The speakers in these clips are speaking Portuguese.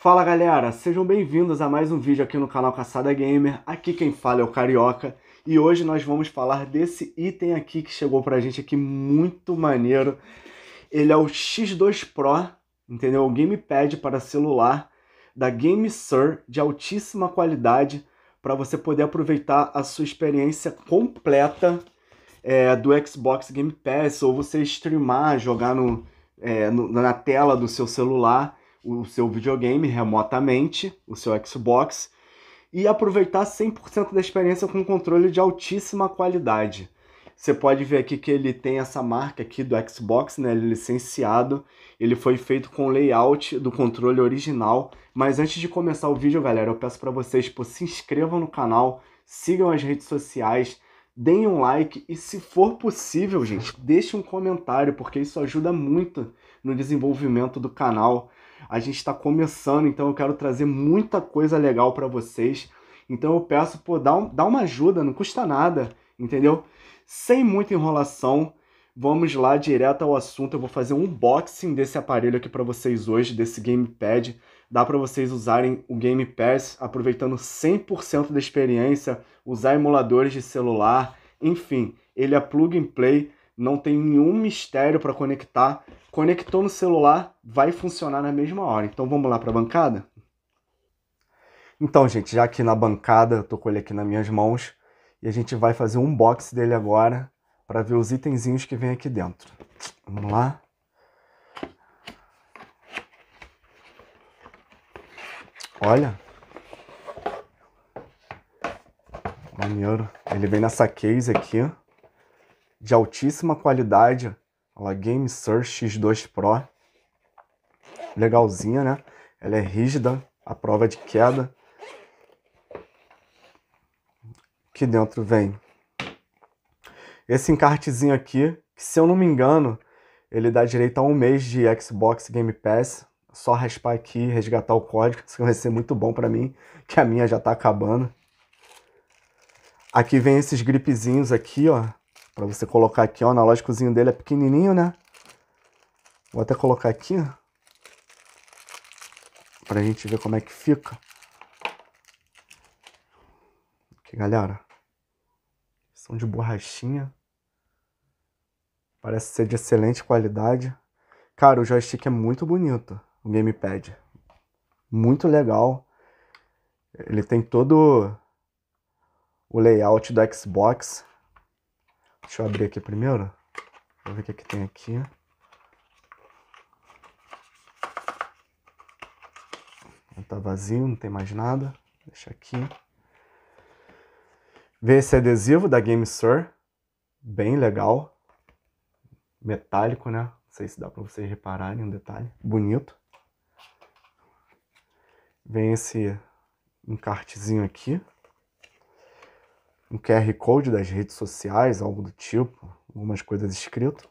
Fala galera, sejam bem-vindos a mais um vídeo aqui no canal Caçada Gamer. Aqui quem fala é o Carioca e hoje nós vamos falar desse item aqui que chegou pra gente aqui muito maneiro. Ele é o X2 Pro, entendeu? O gamepad para celular da GameSir de altíssima qualidade para você poder aproveitar a sua experiência completa é, do Xbox Game Pass ou você streamar, jogar no, é, no na tela do seu celular o seu videogame remotamente, o seu Xbox, e aproveitar 100% da experiência com um controle de altíssima qualidade. Você pode ver aqui que ele tem essa marca aqui do Xbox, né? Ele é licenciado. Ele foi feito com o layout do controle original. Mas antes de começar o vídeo, galera, eu peço para vocês, pô, se inscrevam no canal, sigam as redes sociais, deem um like e, se for possível, gente, deixe um comentário, porque isso ajuda muito no desenvolvimento do canal a gente está começando, então eu quero trazer muita coisa legal para vocês. Então eu peço, pô, dá, um, dá uma ajuda, não custa nada, entendeu? Sem muita enrolação, vamos lá direto ao assunto. Eu vou fazer um unboxing desse aparelho aqui para vocês hoje, desse gamepad. Dá para vocês usarem o Game Pass aproveitando 100% da experiência, usar emuladores de celular, enfim, ele é plug and play não tem nenhum mistério para conectar. Conectou no celular, vai funcionar na mesma hora. Então vamos lá para a bancada? Então, gente, já aqui na bancada, eu tô com ele aqui nas minhas mãos e a gente vai fazer um unboxing dele agora para ver os itenzinhos que vem aqui dentro. Vamos lá. Olha. Maneiro. Ele vem nessa case aqui de altíssima qualidade. a Game X2 Pro. Legalzinha, né? Ela é rígida, a prova é de queda. Que dentro vem esse encartezinho aqui, que se eu não me engano, ele dá direito a um mês de Xbox Game Pass. Só raspar aqui e resgatar o código, isso vai ser muito bom para mim, que a minha já tá acabando. Aqui vem esses gripezinhos aqui, ó, Pra você colocar aqui, ó, o analógicozinho dele é pequenininho, né? Vou até colocar aqui, pra gente ver como é que fica. Aqui, galera. São de borrachinha. Parece ser de excelente qualidade. Cara, o joystick é muito bonito, o gamepad. Muito legal. Ele tem todo o layout do Xbox. Deixa eu abrir aqui primeiro. Vamos ver o que, é que tem aqui. Tá vazio, não tem mais nada. Deixa aqui. Vê esse adesivo da GameStore. Bem legal. Metálico, né? Não sei se dá pra vocês repararem um detalhe. Bonito. Vem esse encartezinho aqui um QR Code das redes sociais, algo do tipo, algumas coisas escritas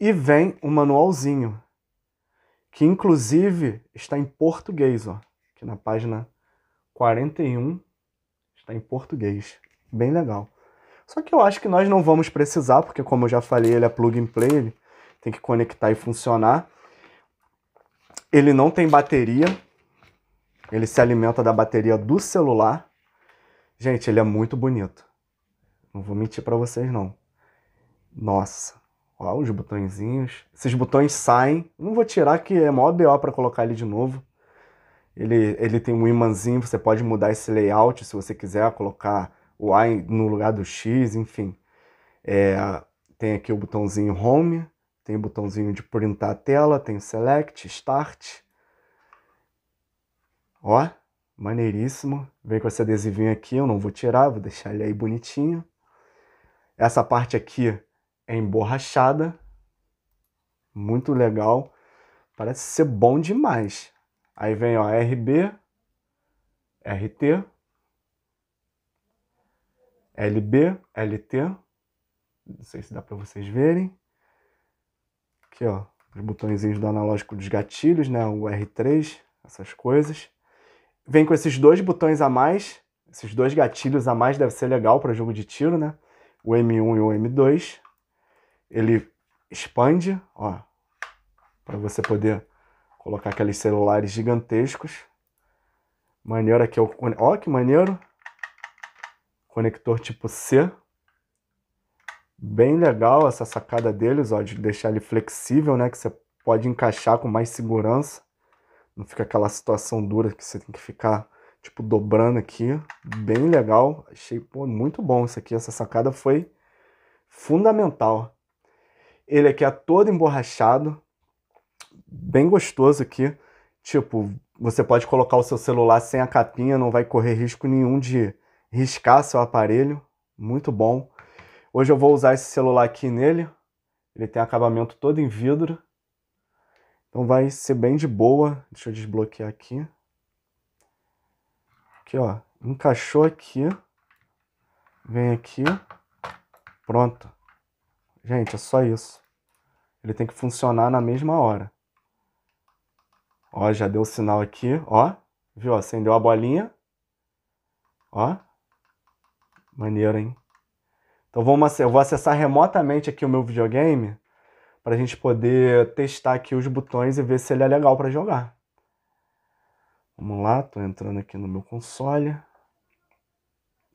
E vem um manualzinho, que inclusive está em português, ó, aqui na página 41 está em português. Bem legal. Só que eu acho que nós não vamos precisar, porque como eu já falei, ele é plug and play, ele tem que conectar e funcionar. Ele não tem bateria. Ele se alimenta da bateria do celular. Gente, ele é muito bonito. Não vou mentir para vocês, não. Nossa. Ó, os botõezinhos. Esses botões saem. Não vou tirar que é mó BO para colocar ele de novo. Ele, ele tem um imãzinho, você pode mudar esse layout se você quiser, colocar o A no lugar do X, enfim. É, tem aqui o botãozinho Home, tem o botãozinho de printar a tela, tem Select, Start. Ó, Maneiríssimo. Vem com esse adesivinho aqui, eu não vou tirar, vou deixar ele aí bonitinho. Essa parte aqui é emborrachada. Muito legal. Parece ser bom demais. Aí vem, ó, RB, RT, LB, LT. Não sei se dá para vocês verem. Aqui, ó, os botõezinhos do analógico dos gatilhos, né? O R3, essas coisas. Vem com esses dois botões a mais, esses dois gatilhos a mais deve ser legal para jogo de tiro, né? O M1 e o M2. Ele expande, ó, para você poder colocar aqueles celulares gigantescos. Maneiro aqui é o. Ó, que maneiro! Conector tipo C. Bem legal essa sacada deles, ó, de deixar ele flexível, né? Que você pode encaixar com mais segurança. Não fica aquela situação dura que você tem que ficar, tipo, dobrando aqui. Bem legal. Achei, pô, muito bom isso aqui. Essa sacada foi fundamental. Ele aqui é todo emborrachado. Bem gostoso aqui. Tipo, você pode colocar o seu celular sem a capinha, não vai correr risco nenhum de riscar seu aparelho. Muito bom. Hoje eu vou usar esse celular aqui nele. Ele tem acabamento todo em vidro. Então vai ser bem de boa. Deixa eu desbloquear aqui. Aqui, ó. Encaixou aqui. Vem aqui. Pronto. Gente, é só isso. Ele tem que funcionar na mesma hora. Ó, já deu o sinal aqui, ó. Viu? Acendeu a bolinha. Ó. Maneiro, hein? Então vamos, eu vou acessar remotamente aqui o meu videogame para a gente poder testar aqui os botões e ver se ele é legal para jogar. Vamos lá, estou entrando aqui no meu console.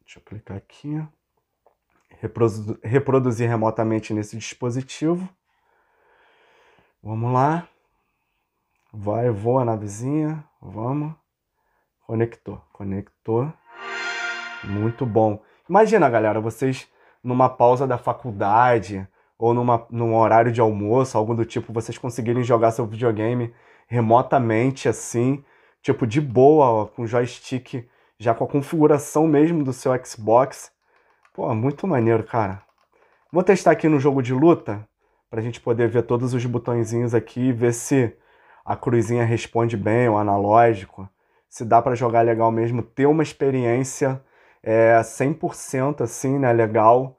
Deixa eu clicar aqui. Reprodu reproduzir remotamente nesse dispositivo. Vamos lá. Vai, voa a navezinha. Vamos. Conectou, conectou. Muito bom. Imagina, galera, vocês numa pausa da faculdade, ou numa, num horário de almoço, algo do tipo, vocês conseguirem jogar seu videogame remotamente assim, tipo de boa, ó, com joystick, já com a configuração mesmo do seu Xbox. Pô, muito maneiro, cara. Vou testar aqui no jogo de luta, pra gente poder ver todos os botõezinhos aqui ver se a cruzinha responde bem, o analógico, se dá para jogar legal mesmo, ter uma experiência é, 100% assim, né, legal,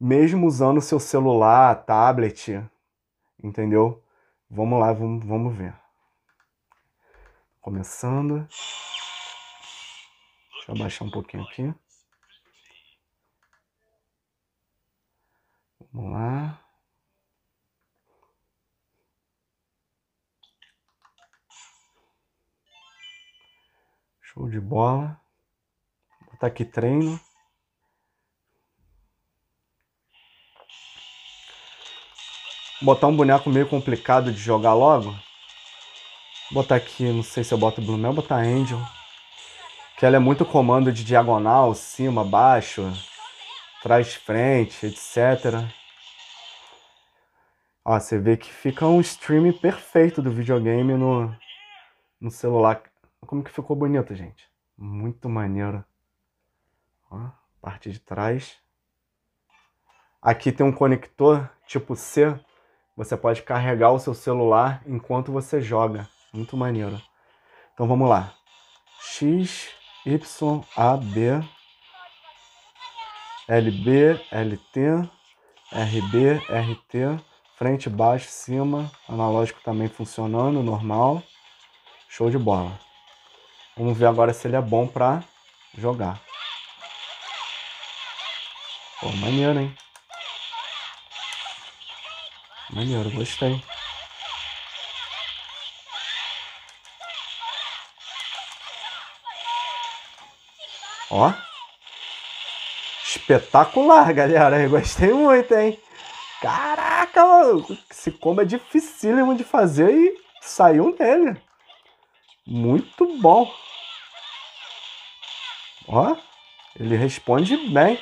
mesmo usando seu celular, tablet, entendeu? Vamos lá, vamos, vamos ver. Começando. Deixa eu abaixar um pouquinho aqui. Vamos lá. Show de bola. Vou botar aqui treino. botar um boneco meio complicado de jogar logo. Botar aqui, não sei se eu boto Blue Mel, botar Angel. Que ela é muito comando de diagonal, cima, baixo, trás, frente, etc. Ó, você vê que fica um stream perfeito do videogame no, no celular. Como que ficou bonito, gente. Muito maneiro. Ó, parte de trás. Aqui tem um conector tipo C você pode carregar o seu celular enquanto você joga. Muito maneiro. Então vamos lá. X, Y, A, B, r b r t frente, baixo, cima, analógico também funcionando, normal. Show de bola. Vamos ver agora se ele é bom para jogar. Pô, maneiro, hein? Maneiro, gostei. Ó. Espetacular, galera. Eu gostei muito, hein? Caraca, Esse combo é dificílimo de fazer e saiu nele. Muito bom. Ó. Ele responde bem.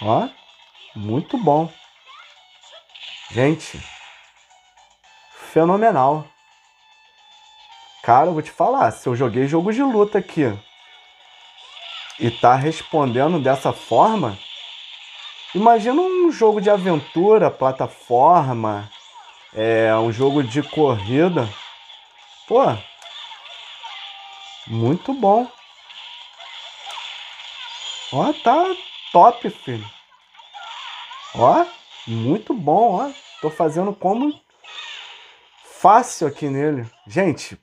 Ó. Muito bom. Gente, fenomenal. Cara, eu vou te falar, se eu joguei jogo de luta aqui e tá respondendo dessa forma, imagina um jogo de aventura, plataforma, é um jogo de corrida. Pô, muito bom. Ó, tá top, filho. Ó. Muito bom, ó. Tô fazendo como fácil aqui nele. Gente,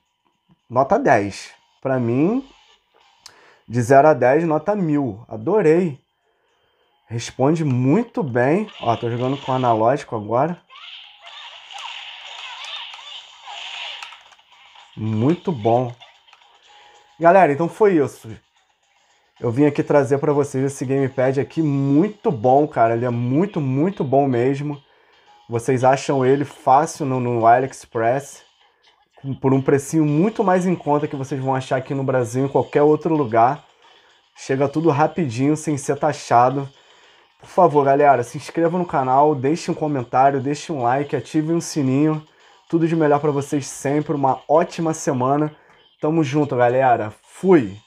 nota 10. Para mim, de 0 a 10, nota 1000. Adorei. Responde muito bem. Ó, tô jogando com analógico agora. Muito bom. Galera, então foi isso. Eu vim aqui trazer para vocês esse gamepad aqui muito bom, cara. Ele é muito, muito bom mesmo. Vocês acham ele fácil no, no AliExpress por um precinho muito mais em conta que vocês vão achar aqui no Brasil em qualquer outro lugar. Chega tudo rapidinho, sem ser taxado. Por favor, galera, se inscreva no canal, deixe um comentário, deixe um like, ative um sininho. Tudo de melhor para vocês sempre, uma ótima semana. Tamo junto, galera. Fui!